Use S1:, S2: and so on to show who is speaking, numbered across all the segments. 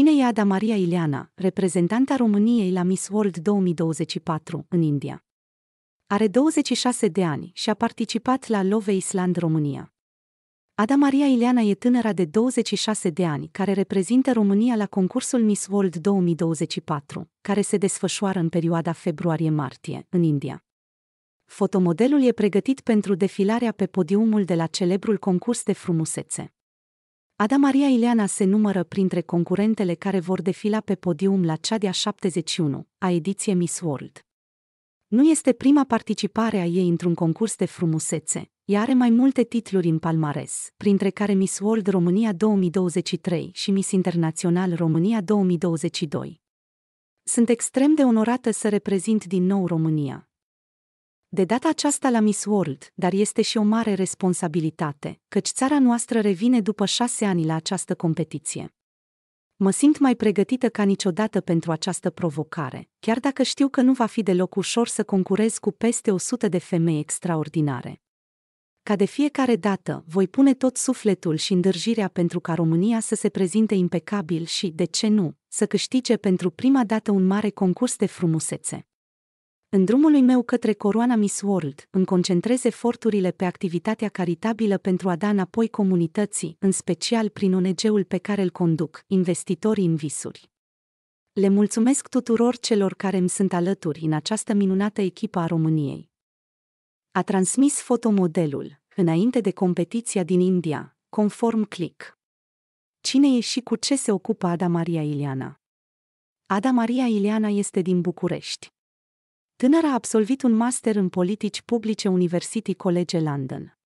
S1: Cine e Ada Maria Ileana, reprezentanta României la Miss World 2024 în India? Are 26 de ani și a participat la Love Island România. Ada Maria Ileana e tânăra de 26 de ani care reprezintă România la concursul Miss World 2024, care se desfășoară în perioada februarie-martie, în India. Fotomodelul e pregătit pentru defilarea pe podiumul de la celebrul concurs de frumusețe. Ada Maria Ileana se numără printre concurentele care vor defila pe podium la cea de-a 71, a ediție Miss World. Nu este prima participare a ei într-un concurs de frumusețe, ea are mai multe titluri în palmares, printre care Miss World România 2023 și Miss Internațional România 2022. Sunt extrem de onorată să reprezint din nou România, de data aceasta la Miss World, dar este și o mare responsabilitate, căci țara noastră revine după șase ani la această competiție. Mă simt mai pregătită ca niciodată pentru această provocare, chiar dacă știu că nu va fi deloc ușor să concurez cu peste 100 de femei extraordinare. Ca de fiecare dată, voi pune tot sufletul și îndârjirea pentru ca România să se prezinte impecabil și, de ce nu, să câștige pentru prima dată un mare concurs de frumusețe. În drumul meu către coroana Miss World, îmi concentrez eforturile pe activitatea caritabilă pentru a da înapoi comunității, în special prin ONG-ul pe care îl conduc, investitori în visuri. Le mulțumesc tuturor celor care îmi sunt alături în această minunată echipă a României. A transmis fotomodelul, înainte de competiția din India, conform Click. Cine e și cu ce se ocupă Ada Maria Iliana? Ada Maria Iliana este din București. Tânăra a absolvit un master în politici publice University College London.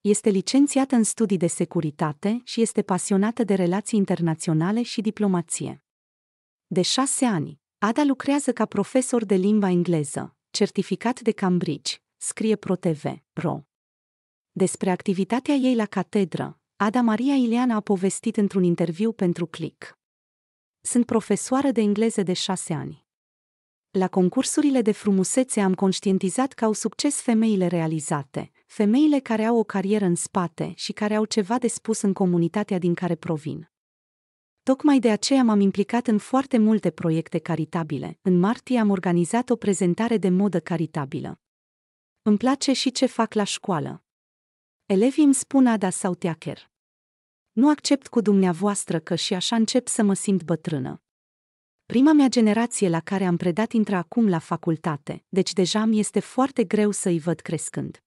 S1: Este licențiată în studii de securitate și este pasionată de relații internaționale și diplomație. De șase ani, Ada lucrează ca profesor de limba engleză, certificat de Cambridge, scrie Ro. Despre activitatea ei la catedră, Ada Maria Ileana a povestit într-un interviu pentru Click. Sunt profesoară de engleză de șase ani. La concursurile de frumusețe am conștientizat că au succes femeile realizate, femeile care au o carieră în spate și care au ceva de spus în comunitatea din care provin. Tocmai de aceea m-am implicat în foarte multe proiecte caritabile. În martie am organizat o prezentare de modă caritabilă. Îmi place și ce fac la școală. Elevii îmi spun Ada sau Teacher. Nu accept cu dumneavoastră că și așa încep să mă simt bătrână prima mea generație la care am predat intră acum la facultate, deci deja mi este foarte greu să îi văd crescând.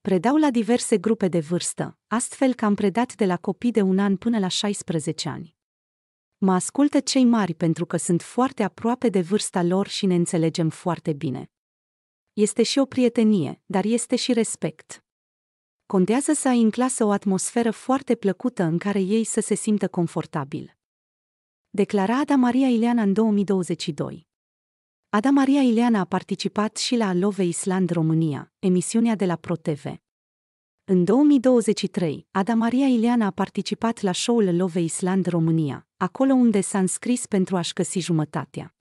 S1: Predau la diverse grupe de vârstă, astfel că am predat de la copii de un an până la 16 ani. Mă ascultă cei mari pentru că sunt foarte aproape de vârsta lor și ne înțelegem foarte bine. Este și o prietenie, dar este și respect. Contează să ai în clasă o atmosferă foarte plăcută în care ei să se simtă confortabil declara Ada Maria Ileana în 2022. Ada Maria Ileana a participat și la Love Island România, emisiunea de la ProTV. În 2023, Ada Maria Ileana a participat la show-ul Love Island România, acolo unde s-a înscris pentru a-și găsi jumătatea.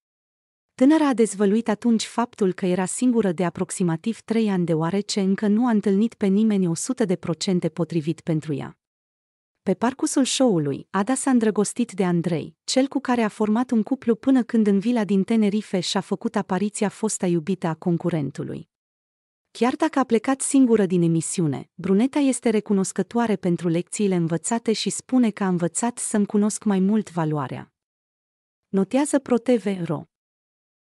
S1: Tânăra a dezvăluit atunci faptul că era singură de aproximativ trei ani deoarece încă nu a întâlnit pe nimeni 100% potrivit pentru ea. Pe parcursul show-ului, Ada s-a îndrăgostit de Andrei, cel cu care a format un cuplu până când în vila din Tenerife și-a făcut apariția fosta iubită a concurentului. Chiar dacă a plecat singură din emisiune, Bruneta este recunoscătoare pentru lecțiile învățate și spune că a învățat să-mi cunosc mai mult valoarea. Notează ProTV.ro